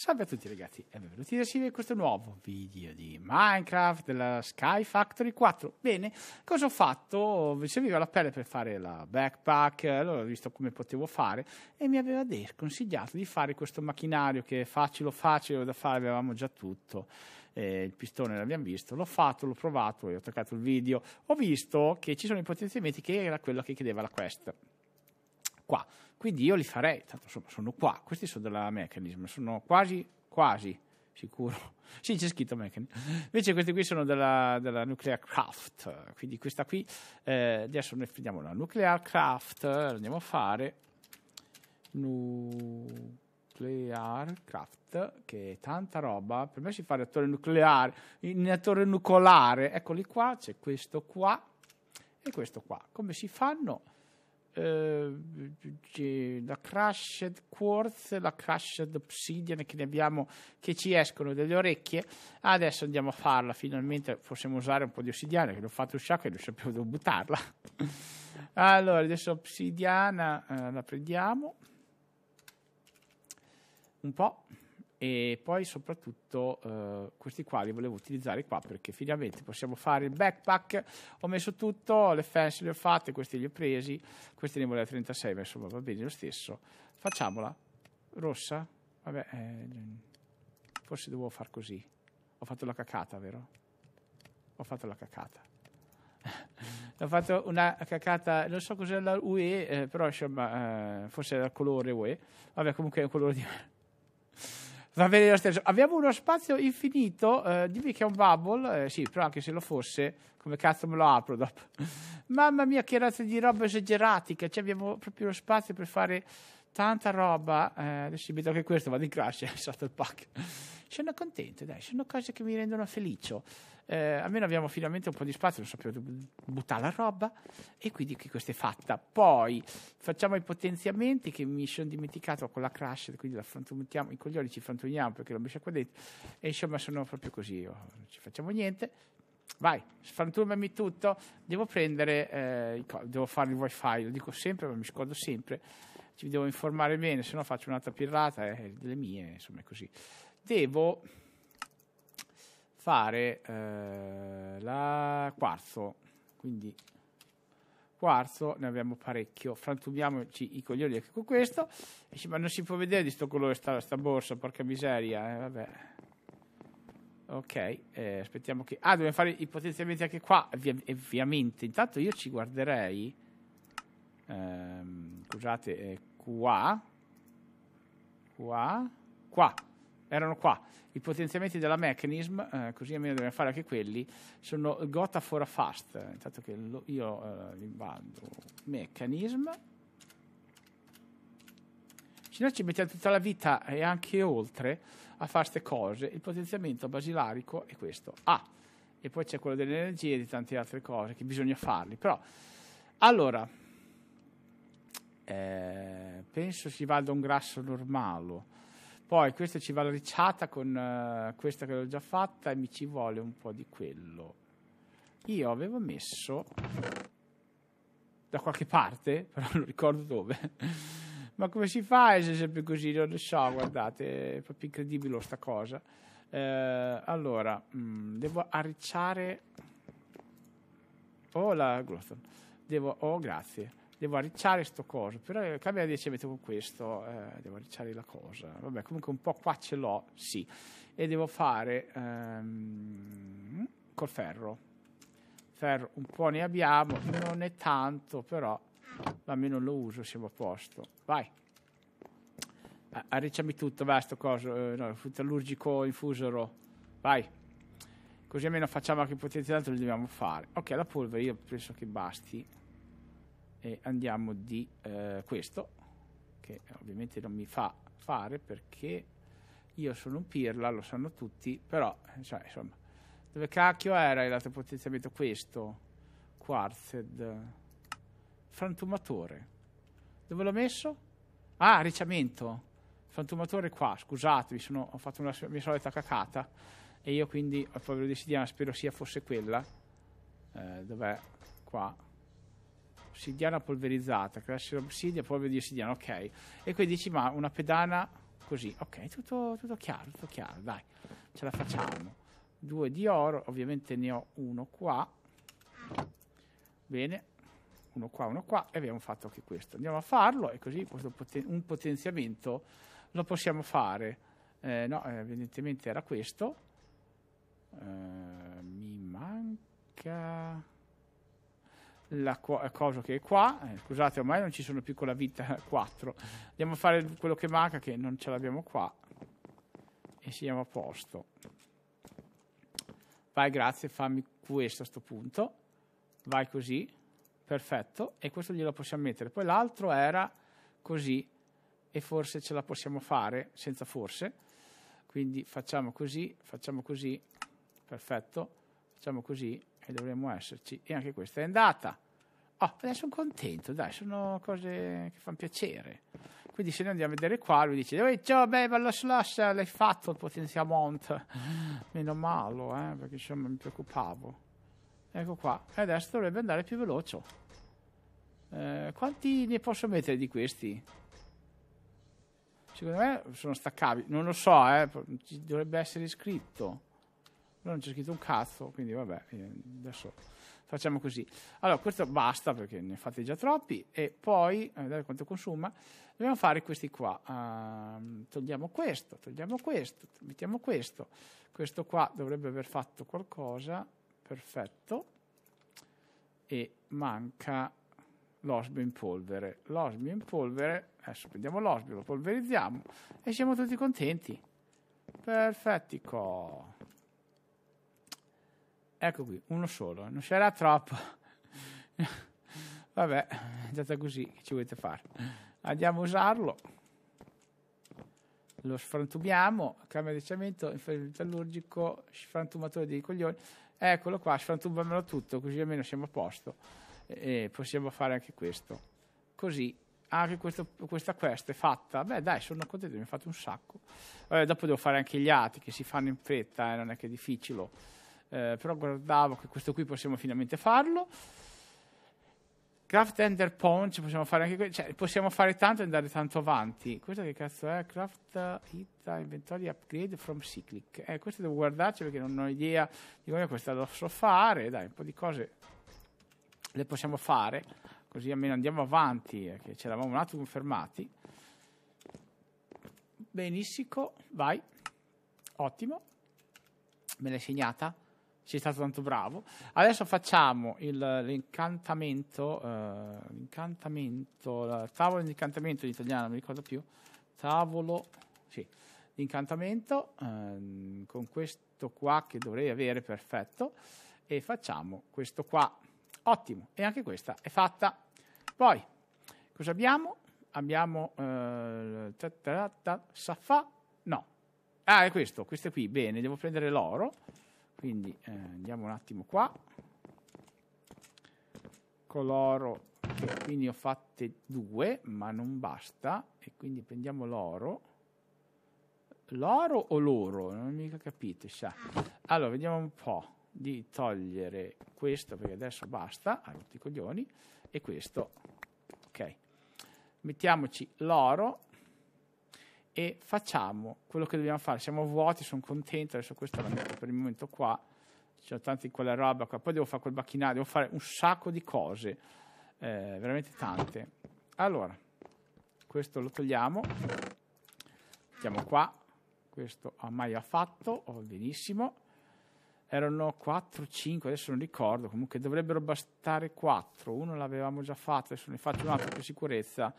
Salve a tutti ragazzi e benvenuti da Silvia in questo nuovo video di Minecraft della Sky Factory 4 Bene, cosa ho fatto? Mi serviva la pelle per fare la backpack, allora ho visto come potevo fare e mi aveva consigliato di fare questo macchinario che è facile facile da fare, avevamo già tutto eh, il pistone l'abbiamo visto, l'ho fatto, l'ho provato e ho toccato il video ho visto che ci sono i potenziamenti che era quello che chiedeva la quest qua. Quindi io li farei, tanto insomma sono qua, questi sono della Mechanism, sono quasi, quasi sicuro. Sì, c'è scritto Mechanism. Invece questi qui sono della, della Nuclear Craft, quindi questa qui, eh, adesso noi prendiamo la Nuclear Craft, andiamo a fare Nuclear Craft, che è tanta roba, per me si fa reattore nucleare, in reattore nucleare, eccoli qua, c'è questo qua e questo qua. Come si fanno? eh, la Crushed Quartz, la Crushed Obsidian che, ne abbiamo, che ci escono dalle orecchie. Adesso andiamo a farla, finalmente possiamo usare un po' di ossidiana che l'ho fatto un e non sapevo dove buttarla. allora, adesso obsidiana eh, la prendiamo un po' e poi soprattutto eh, questi qua li volevo utilizzare qua perché finalmente possiamo fare il backpack ho messo tutto, le fans le ho fatte questi li ho presi, questi ne voleva 36 ma insomma va bene lo stesso facciamola, rossa vabbè, eh, forse devo far così ho fatto la cacata, vero? ho fatto la cacata ho fatto una cacata, non so cos'è la UE, eh, però insomma, eh, forse era il colore UE, vabbè comunque è un colore diverso. Va bene lo stesso. Abbiamo uno spazio infinito, eh, dimmi che è un bubble, eh, sì, però anche se lo fosse, come cazzo me lo apro dopo? Mamma mia, che razza di roba esageratica, cioè abbiamo proprio lo spazio per fare tanta roba. Eh, adesso vedo che questo, vado in crash, è stato il pack. Sono contento, dai, sono cose che mi rendono felice eh, almeno abbiamo finalmente un po' di spazio, non sappiamo dove buttare la roba e quindi che questa è fatta. Poi facciamo i potenziamenti che mi sono dimenticato con la crash, quindi la frantumiamo, i coglioni ci frantumiamo perché l'ho messa qua dentro e insomma sono proprio così, oh, non ci facciamo niente. Vai, frantumami tutto, devo prendere, eh, devo fare il wifi, lo dico sempre, ma mi scordo sempre, ci devo informare bene, se no faccio un'altra pirata, eh, delle mie, insomma è così. Devo fare eh, la quarzo. Quindi quarzo ne abbiamo parecchio. Frantumiamoci i coglioni anche con questo. ma non si può vedere di sto colore sta, sta borsa, porca miseria. Eh, vabbè. Ok, eh, aspettiamo che... Ah, dobbiamo fare i potenziamenti anche qua, ovviamente. Intanto io ci guarderei... Ehm, scusate, eh, qua. Qua. Qua erano qua i potenziamenti della Mechanism, eh, così almeno dobbiamo fare anche quelli, sono Gota for a Fast, intanto che lo, io eh, invado Mechanism. Se noi ci mettiamo tutta la vita e anche oltre a fare queste cose, il potenziamento basilarico è questo. Ah, e poi c'è quello dell'energia e di tante altre cose che bisogna farli, però... Allora, eh, penso si vada un grasso normale poi questa ci va la ricciata con uh, questa che l'ho già fatta e mi ci vuole un po' di quello. Io avevo messo da qualche parte, però non ricordo dove. Ma come si fa a essere sempre così? Non lo so, guardate, è proprio incredibile sta cosa. Eh, allora, mh, mm, devo arricciare... Oh, la Gloston. Devo... Oh, grazie devo arricciare sto coso, però cambia la 10 metto con questo, eh, devo arricciare la cosa, vabbè comunque un po' qua ce l'ho, sì, e devo fare ehm, col ferro, ferro un po' ne abbiamo, non è tanto però, almeno lo uso, siamo a posto, vai, arricciami tutto, va sto coso, eh, no, metallurgico infusero, vai, così almeno facciamo anche potenziamento, lo dobbiamo fare, ok la polvere io penso che basti, e andiamo di eh, questo che ovviamente non mi fa fare perché io sono un pirla, lo sanno tutti, però cioè, insomma, dove cacchio era il lato potenziamento questo? Quarzed frantumatore. Dove l'ho messo? Ah, arricciamento Frantumatore qua, scusatemi, sono, ho fatto una mia solita cacata e io quindi al povero di Sidiana spero sia fosse quella. Eh, dov'è? Qua obsidiana polverizzata, crash obsidia, polvere di ossidiana, ok. E qui dici, ma una pedana così, ok, tutto, tutto chiaro, tutto chiaro, dai, ce la facciamo. Due di oro, ovviamente ne ho uno qua. Bene, uno qua, uno qua, e abbiamo fatto anche questo. Andiamo a farlo e così un potenziamento lo possiamo fare. Eh, no, eh, evidentemente era questo. Eh, mi manca la co- cosa che è qua. Eh, scusate, ormai non ci sono più con la vita 4. Andiamo a fare quello che manca, che non ce l'abbiamo qua. E siamo a posto. Vai, grazie, fammi questo a questo punto. Vai così. Perfetto. E questo glielo possiamo mettere. Poi l'altro era così. E forse ce la possiamo fare senza forse. Quindi facciamo così, facciamo così. Perfetto. Facciamo così e dovremmo esserci e anche questa è andata. Oh, adesso sono contento, dai, sono cose che fanno piacere. Quindi se noi andiamo a vedere qua, lui dice, oh, ciao, beh, la slash, l'hai fatto il potenziamont. Meno male, eh, perché insomma mi preoccupavo. Ecco qua, e adesso dovrebbe andare più veloce. Eh, quanti ne posso mettere di questi? Secondo me sono staccabili, non lo so, eh, dovrebbe essere scritto però non c'è scritto un cazzo, quindi vabbè, eh, adesso facciamo così. Allora, questo basta perché ne fate già troppi e poi, eh, a vedere quanto consuma, dobbiamo fare questi qua. Uh, togliamo questo, togliamo questo, mettiamo questo. Questo qua dovrebbe aver fatto qualcosa, perfetto. E manca l'osbio in polvere. L'osbio in polvere, adesso prendiamo l'osbio, lo polverizziamo e siamo tutti contenti. Perfettico. Ecco qui, uno solo, non sarà troppo. Vabbè, è andata così, che ci volete fare? Andiamo a usarlo. Lo sfrantumiamo, camera di ciamento, metallurgico, sfrantumatore dei coglioni. Eccolo qua, sfrantumamelo tutto, così almeno siamo a posto. E possiamo fare anche questo. Così, anche questo, questa quest è fatta. Beh dai, sono contento, mi ha fatto un sacco. Vabbè, dopo devo fare anche gli altri, che si fanno in fretta, eh, non è che è difficile eh, però guardavo che questo qui possiamo finalmente farlo. Craft Ender Punch, possiamo fare anche questo, cioè, possiamo fare tanto e andare tanto avanti. Questo che cazzo è? Craft Hit Inventory Upgrade from Cyclic. Eh, questo devo guardarci perché non ho idea di come questa lo so fare. Dai, un po' di cose le possiamo fare, così almeno andiamo avanti, eh, che ce l'avamo un attimo fermati. Benissimo, vai. Ottimo. Me l'hai segnata? ci è stato tanto bravo. Adesso facciamo il, l'incantamento, eh, l'incantamento, la tavola di incantamento in italiano, non mi ricordo più, tavolo, sì, l'incantamento eh, con questo qua che dovrei avere, perfetto, e facciamo questo qua, ottimo, e anche questa è fatta. Poi, cosa abbiamo? Abbiamo eh, Saffa, no, ah è questo, questo qui, bene, devo prendere l'oro, quindi eh, andiamo un attimo qua coloro che qui ho fatte due ma non basta e quindi prendiamo l'oro l'oro o l'oro non mi capite sa. allora vediamo un po' di togliere questo perché adesso basta ha rotto i coglioni e questo ok mettiamoci l'oro e facciamo quello che dobbiamo fare. Siamo vuoti, sono contento, adesso questo la metto per il momento qua, c'è tanto di quella roba qua, poi devo fare quel bacchinario, devo fare un sacco di cose, eh, veramente tante. Allora, questo lo togliamo, mettiamo qua, questo ormai ha fatto, oh, benissimo, erano 4, 5, adesso non ricordo, comunque dovrebbero bastare 4, uno l'avevamo già fatto, adesso ne faccio un altro per sicurezza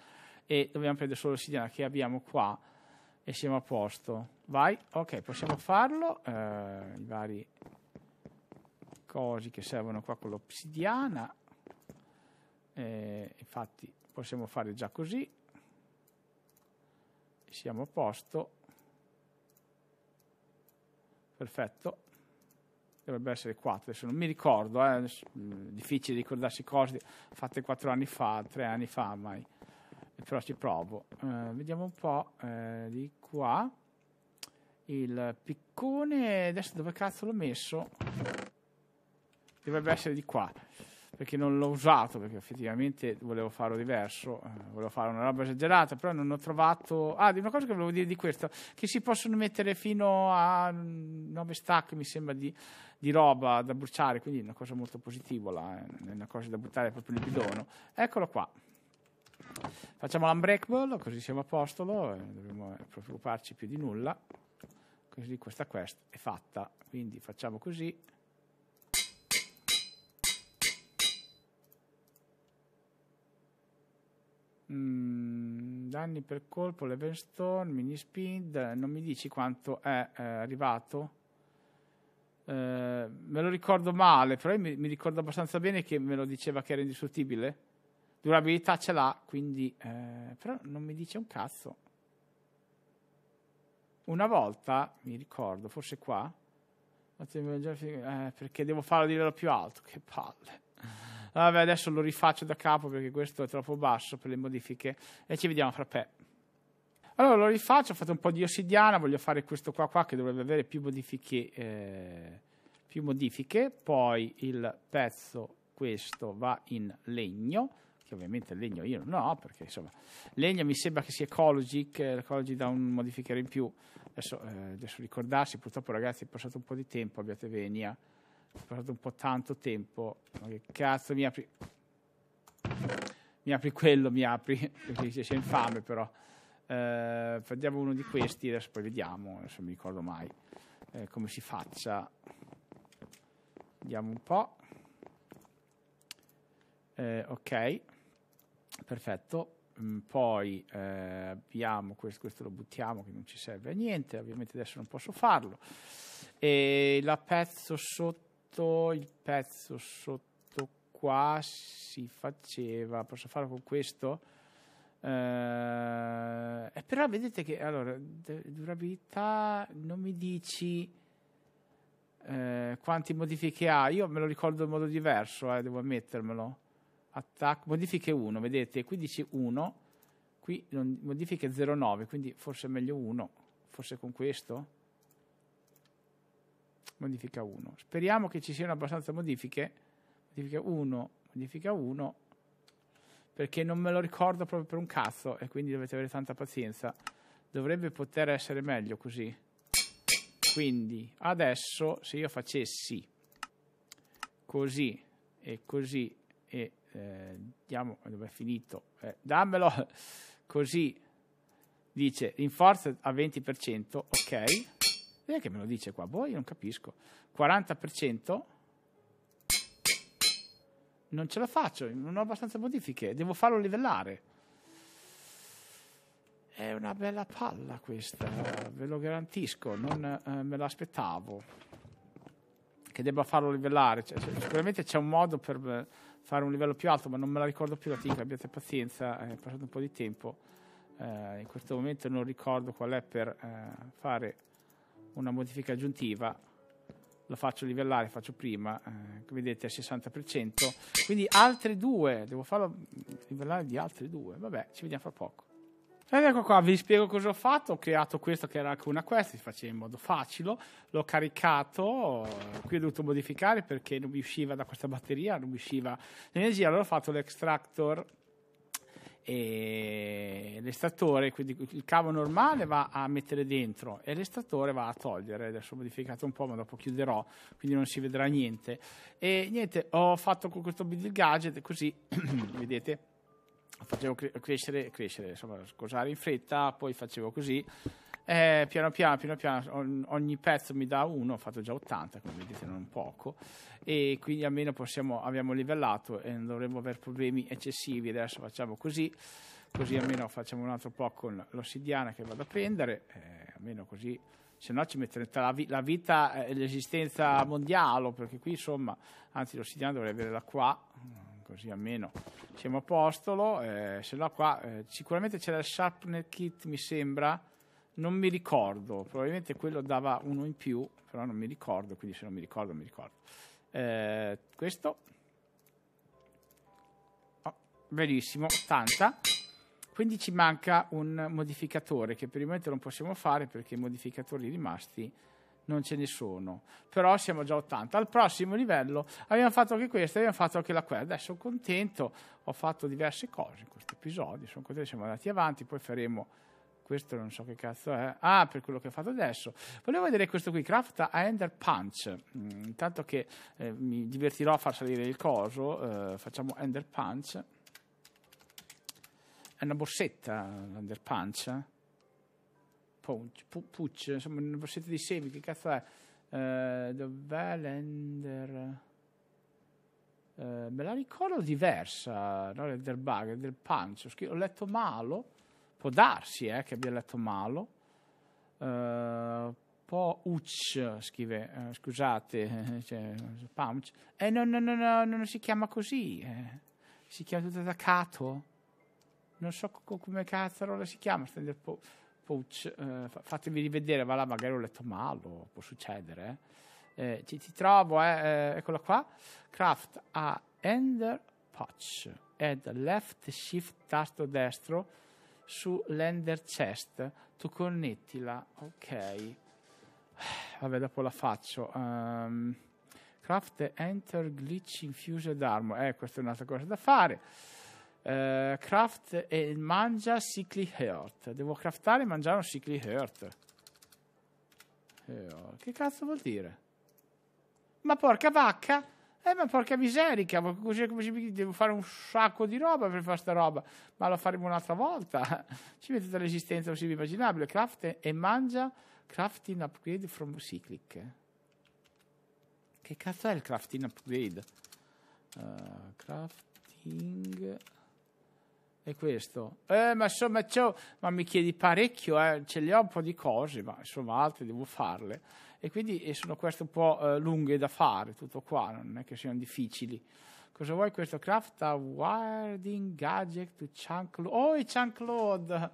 e dobbiamo prendere solo l'ossidiana che abbiamo qua e siamo a posto. Vai, ok, possiamo farlo. Eh, I vari cosi che servono qua con l'obsidiana. Eh, infatti possiamo fare già così. Siamo a posto. Perfetto. Dovrebbe essere 4, adesso non mi ricordo, eh. è mm, difficile ricordarsi cose fatte 4 anni fa, 3 anni fa mai però ci provo. Eh, vediamo un po' eh, di qua. Il piccone, adesso dove cazzo l'ho messo? Dovrebbe essere di qua, perché non l'ho usato, perché effettivamente volevo farlo diverso, eh, volevo fare una roba esagerata, però non ho trovato... Ah, di una cosa che volevo dire di questo, che si possono mettere fino a 9 stack, mi sembra, di, di roba da bruciare, quindi è una cosa molto positiva, là, eh, è una cosa da buttare proprio nel bidone. Eccolo qua. Facciamo l'unbreakable, così siamo a posto, non eh, dobbiamo eh, preoccuparci più di nulla. Così questa quest è fatta. Quindi facciamo così. Mm, danni per colpo, level stone, mini speed, non mi dici quanto è eh, arrivato. Eh, me lo ricordo male, però mi, mi ricordo abbastanza bene che me lo diceva che era indistruttibile Durabilità ce l'ha, quindi... Eh, però non mi dice un cazzo. Una volta, mi ricordo, forse qua... Eh, perché devo farlo di livello più alto, che palle. Vabbè, adesso lo rifaccio da capo perché questo è troppo basso per le modifiche. E ci vediamo fra pe'. Allora lo rifaccio, ho fatto un po' di ossidiana, voglio fare questo qua qua che dovrebbe avere più modifiche, eh, più modifiche. Poi il pezzo questo va in legno che ovviamente il legno io no, perché insomma, legno mi sembra che sia ecologic, l'ecologic eh, dà un modificare in più, adesso, eh, adesso ricordarsi, purtroppo ragazzi è passato un po' di tempo, abbiate venia, è passato un po' tanto tempo, ma che cazzo mi apri... Mi apri quello, mi apri, perché sei infame però. Eh, prendiamo uno di questi, adesso poi vediamo, adesso mi ricordo mai eh, come si faccia. Vediamo un po'. Eh, ok. Perfetto. Mm, poi eh, abbiamo questo, questo lo buttiamo che non ci serve a niente, ovviamente adesso non posso farlo. E la pezzo sotto, il pezzo sotto qua si faceva, posso farlo con questo? Eh, eh però vedete che allora durabilità non mi dici eh, quanti modifiche ha, io me lo ricordo in modo diverso, eh, devo ammettermelo attacco, modifiche 1, vedete, qui dice 1, qui modifiche 0,9, quindi forse è meglio 1, forse con questo? Modifica 1. Speriamo che ci siano abbastanza modifiche, modifica 1, modifica 1, perché non me lo ricordo proprio per un cazzo e quindi dovete avere tanta pazienza. Dovrebbe poter essere meglio così. Quindi adesso se io facessi così e così e eh, vediamo dove è finito, eh, dammelo così, dice rinforza a 20%, ok, vedi che me lo dice qua, boh, io non capisco, 40%, non ce la faccio, non ho abbastanza modifiche, devo farlo livellare. È una bella palla questa, ve lo garantisco, non eh, me l'aspettavo che debba farlo livellare, cioè, cioè sicuramente c'è un modo per fare un livello più alto, ma non me la ricordo più la sigla, abbiate pazienza, eh, è passato un po' di tempo. Eh, in questo momento non ricordo qual è per eh, fare una modifica aggiuntiva. lo faccio livellare, faccio prima, eh, vedete al 60%. Quindi altri due, devo farlo mm, livellare di altri due. Vabbè, ci vediamo fra poco. Ed ecco qua, vi spiego cosa ho fatto. Ho creato questo che era anche una quest, si faceva in modo facile. L'ho caricato, qui ho dovuto modificare perché non mi usciva da questa batteria, non mi usciva l'energia. Allora ho fatto l'extractor e l'estrattore, quindi il cavo normale va a mettere dentro e l'estrattore va a togliere. Adesso ho modificato un po', ma dopo chiuderò, quindi non si vedrà niente. E niente, ho fatto con questo build gadget così, vedete facevo cre- crescere, crescere, insomma, scosare in fretta, poi facevo così. Eh, piano piano, piano piano, ogni pezzo mi dà uno, ho fatto già 80, come vedete non poco, e quindi almeno possiamo, abbiamo livellato e non dovremmo avere problemi eccessivi, adesso facciamo così, così almeno facciamo un altro po' con l'ossidiana che vado a prendere, eh, almeno così, se no ci mette la, vi- la vita e eh, l'esistenza mondiale, perché qui insomma, anzi l'ossidiana dovrebbe averla qua, così almeno siamo a postolo. Eh, se no qua eh, sicuramente c'era il Sapnet Kit, mi sembra, non mi ricordo, probabilmente quello dava uno in più, però non mi ricordo, quindi se non mi ricordo mi ricordo. Eh, questo. Oh, benissimo, 80. Quindi ci manca un modificatore che per il momento non possiamo fare perché i modificatori rimasti non ce ne sono, però siamo già 80. Al prossimo livello abbiamo fatto anche questo, abbiamo fatto anche la quella. Adesso sono contento, ho fatto diverse cose in questo episodio, sono contento, siamo andati avanti, poi faremo questo non so che cazzo è. Ah, per quello che ho fatto adesso. Volevo vedere questo qui, Craft a Ender Punch. Mm, intanto che eh, mi divertirò a far salire il coso, eh, facciamo Ender Punch. È una borsetta, Ender Punch. Eh? Punch, Pucci, insomma, l'università di Sevi, che cazzo è? Uh, eh, dov'è l'Ender? Uh, eh, me la ricordo diversa, no? del bug, del punch. Ho, scritto, ho letto male, può darsi eh, che abbia letto male. Uh, po' Uch scrive, uh, scusate, cioè, punch. Eh no, no, no, no, non si chiama così, eh. si chiama tutto da attaccato. Non so co- come cazzo si chiama, stand up Coach, eh, fatevi rivedere, va là, magari ho letto male, può succedere. Eh, eh ci, ti trovo, eh, eh eccolo qua. Craft a Ender Patch ed left shift tasto destro su l'ender chest. Tu connettila, ok. Vabbè, dopo la faccio. Um, ehm, craft Enter Glitch Infused Armor. Eh, questa è un'altra cosa da fare. Uh, eh, craft e mangia Sickly Heart. Devo craftare e mangiare un Sickly Heart. Che cazzo vuol dire? Ma porca vacca! Eh, ma porca miserica! Ma così come devo fare un sacco di roba per fare sta roba. Ma lo faremo un'altra volta. Ci mette tutta l'esistenza possibile immaginabile. Craft e mangia Crafting Upgrade from Cyclic. Che cazzo è il Crafting Upgrade? Uh, crafting è questo. Eh, ma insomma, ma mi chiedi parecchio, eh, ce li ho un po' di cose, ma insomma, altre devo farle. E quindi e sono queste un po' eh, lunghe da fare, tutto qua, non è che siano difficili. Cosa vuoi questo craft? A wiring gadget to Chunk claude Oh, è Chunk claude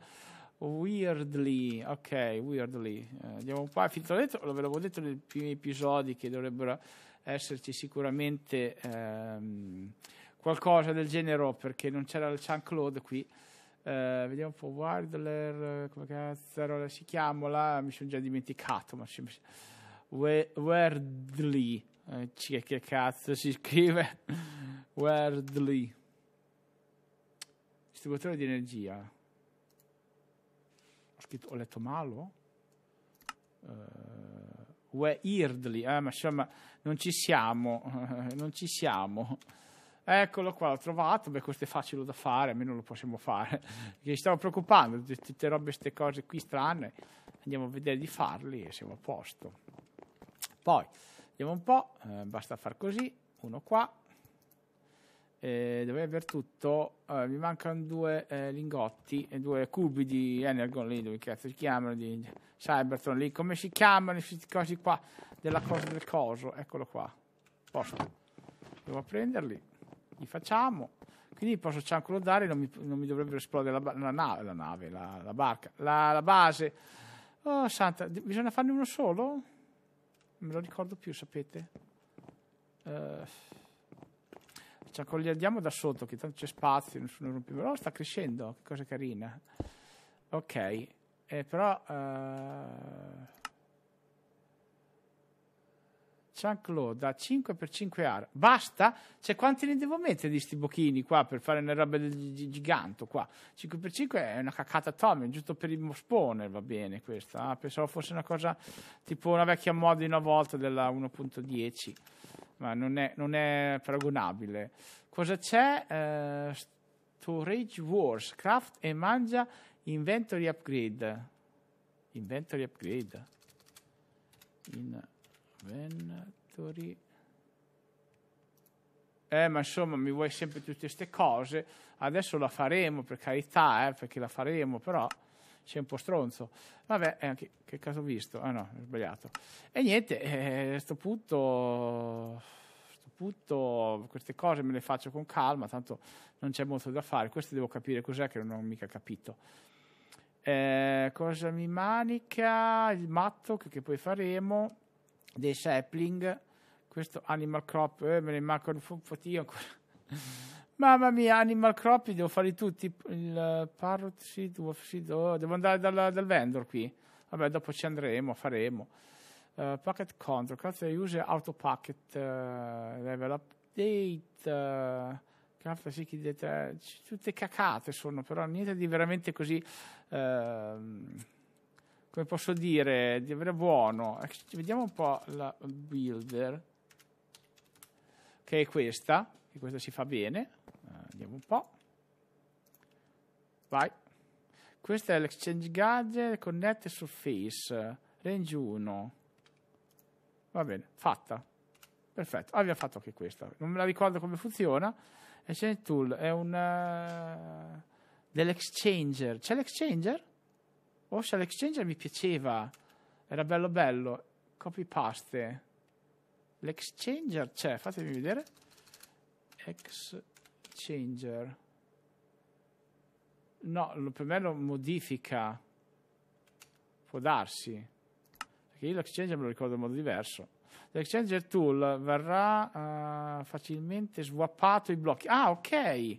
Weirdly, ok, weirdly. Eh, andiamo qua, po', a ve l'avevo detto nei primi episodi che dovrebbero esserci sicuramente... Ehm, qualcosa del genere perché non c'era il Jean-Claude qui. Uh, vediamo un po' Wardler, come cazzo si chiama? mi sono già dimenticato, ma Wardly, eh, c- che cazzo si scrive? Wardly. Distributore di energia. Ho, scritto, ho letto male? Uh, Weirdly, eh, ma insomma, non ci siamo, non ci siamo. Eccolo qua, l'ho trovato. Beh, questo è facile da fare, almeno lo possiamo fare. Perché ci stiamo preoccupando di tutte robe, queste cose qui strane. Andiamo a vedere di farli e siamo a posto. Poi, vediamo un po', eh, basta far così, uno qua. Eh, dovrei aver tutto, eh, mi mancano due eh, lingotti e due cubi di Energon lì, dove cazzo si chiamano, di Cybertron lì, come si chiamano questi cosi qua, della cosa del coso, eccolo qua, posto, devo prenderli, li facciamo. Quindi posso cianclodare e non mi, non mi dovrebbero esplodere la, la, nave, la, nave, la, la barca, la, base. Oh, santa, bisogna farne uno solo? Non Me lo ricordo più, sapete? Uh, eh, ciancoliamo da sotto, che tanto c'è spazio, nessuno rompe. Oh, sta crescendo, che cosa carina. Ok, eh, però... Uh, Jean-Claude da 5 per 5 ar. Basta? Cioè, quanti ne devo mettere di sti bocchini qua per fare una roba del gi- giganto qua? 5 per 5 è una cacata atomica, giusto per il spawner va bene questa. Ah, pensavo fosse una cosa tipo una vecchia mod di una volta della 1.10, ma non è, non è paragonabile. Cosa c'è? Eh, storage Wars, Craft e Mangia Inventory Upgrade. Inventory Upgrade. In Inventory. Eh, ma insomma, mi vuoi sempre tutte queste cose. Adesso la faremo, per carità, eh, perché la faremo, però sei un po' stronzo. Vabbè, eh, che, che caso ho visto? Ah no, ho sbagliato. E niente, eh, a questo punto, punto, queste cose me le faccio con calma, tanto non c'è molto da fare. Questo devo capire cos'è che non ho mica capito. Eh, cosa mi manica? Il matto che, che poi faremo dei Sapling, questo Animal Crop, eh, me ne manco un fotio ancora. Mamma mia, Animal Crop, devo farli tutti. Il Parrot Seed, Wolf Seed, oh, devo andare dal, dal, vendor qui. Vabbè, dopo ci andremo, faremo. Uh, eh, packet Control, Craft User Auto Packet uh, eh, Level Update. Uh, eh, Craft Seed, dite, tutte cacate sono, però niente di veramente così... Uh, come posso dire, di avere buono. Ecco, vediamo un po' la builder, che è questa, che questa si fa bene. Vediamo un po'. Vai. Questa è l'exchange gadget, connect surface, range 1. Va bene, fatta. Perfetto, ah, abbiamo fatto anche questa. Non me la ricordo come funziona. Exchange tool è un... Uh, dell'exchanger. C'è l'exchanger? Ocean Exchanger mi piaceva, era bello bello, copy paste. L'exchanger c'è, fatemi vedere. Exchanger. No, lo, per me lo modifica. Può darsi. Perché io l'exchanger me lo ricordo in modo diverso. L'exchanger tool verrà uh, facilmente swappato i blocchi. Ah, ok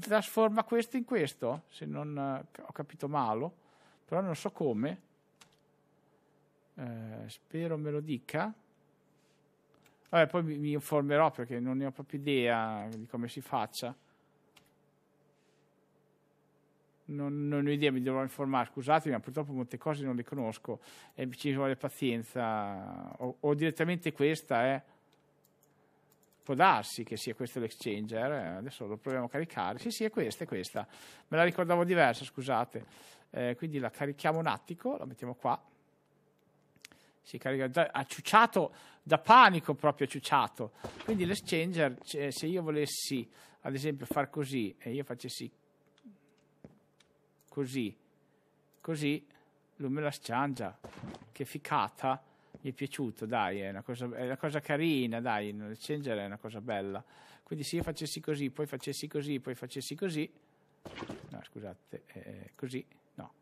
trasforma questo in questo, se non eh, ho capito male, però non so come. Eh, spero me lo dica. Vabbè, poi mi, mi informerò perché non ne ho proprio idea di come si faccia. Non, non, ho idea, mi dovrò informare, scusatemi, ma purtroppo molte cose non le conosco e ci vuole pazienza, o, o direttamente questa Eh può darsi che sia questo l'exchanger, eh, adesso lo proviamo a caricare, sì sì è questa, è questa, me la ricordavo diversa, scusate, eh, quindi la carichiamo un attimo, la mettiamo qua, si carica già acciucciato da panico proprio acciucciato, quindi l'exchanger, cioè, se io volessi ad esempio far così e io facessi così, così, lui me la sciangia, che ficata, mi è piaciuto, dai, è una cosa, è una cosa carina, dai, il changer è una cosa bella. Quindi se io facessi così, poi facessi così, poi facessi così, no scusate, eh, così, no,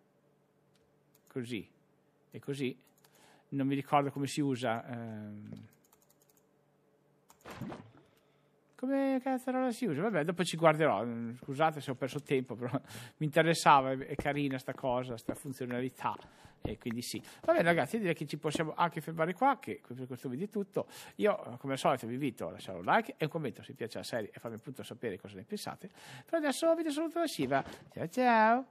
così e così, non mi ricordo come si usa. Ehm. Come cazzarola si usa? Vabbè, dopo ci guarderò. Scusate se ho perso tempo, però mi interessava, è carina sta cosa, sta funzionalità e quindi sì. Va bene ragazzi, direi che ci possiamo anche fermare qua, che per questo video è tutto. Io come al solito vi invito a lasciare un like e un commento se vi piace la serie e farmi appunto sapere cosa ne pensate. Per adesso vi saluto da Shiva. Ciao ciao!